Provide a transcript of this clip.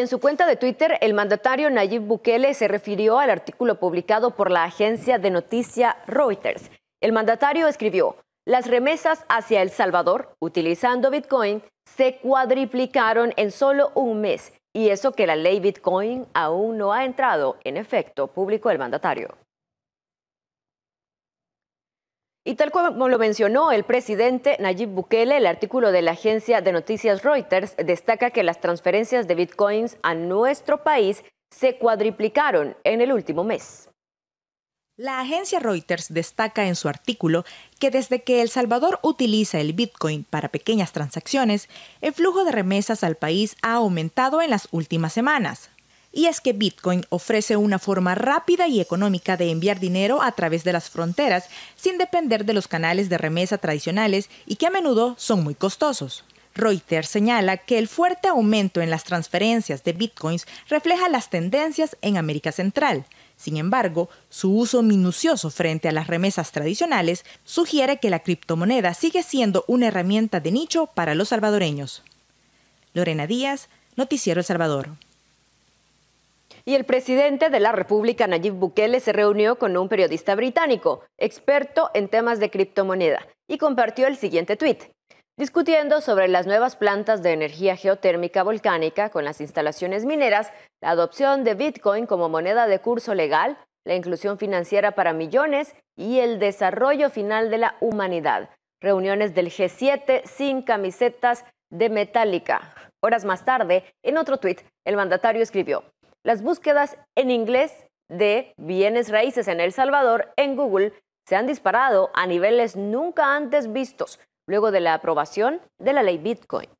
En su cuenta de Twitter, el mandatario Nayib Bukele se refirió al artículo publicado por la agencia de noticia Reuters. El mandatario escribió, las remesas hacia El Salvador, utilizando Bitcoin, se cuadriplicaron en solo un mes, y eso que la ley Bitcoin aún no ha entrado en efecto, publicó el mandatario. Y tal como lo mencionó el presidente Nayib Bukele, el artículo de la agencia de noticias Reuters destaca que las transferencias de bitcoins a nuestro país se cuadriplicaron en el último mes. La agencia Reuters destaca en su artículo que desde que El Salvador utiliza el Bitcoin para pequeñas transacciones, el flujo de remesas al país ha aumentado en las últimas semanas, y es que Bitcoin ofrece una forma rápida y económica de enviar dinero a través de las fronteras sin depender de los canales de remesa tradicionales y que a menudo son muy costosos. Reuters señala que el fuerte aumento en las transferencias de bitcoins refleja las tendencias en América Central. Sin embargo, su uso minucioso frente a las remesas tradicionales sugiere que la criptomoneda sigue siendo una herramienta de nicho para los salvadoreños. Lorena Díaz, Noticiero El Salvador y el presidente de la República, Nayib Bukele, se reunió con un periodista británico, experto en temas de criptomoneda, y compartió el siguiente tuit. Discutiendo sobre las nuevas plantas de energía geotérmica volcánica con las instalaciones mineras, la adopción de Bitcoin como moneda de curso legal, la inclusión financiera para millones y el desarrollo final de la humanidad. Reuniones del G7 sin camisetas de metálica. Horas más tarde, en otro tuit, el mandatario escribió, las búsquedas en inglés de bienes raíces en El Salvador en Google se han disparado a niveles nunca antes vistos luego de la aprobación de la ley Bitcoin.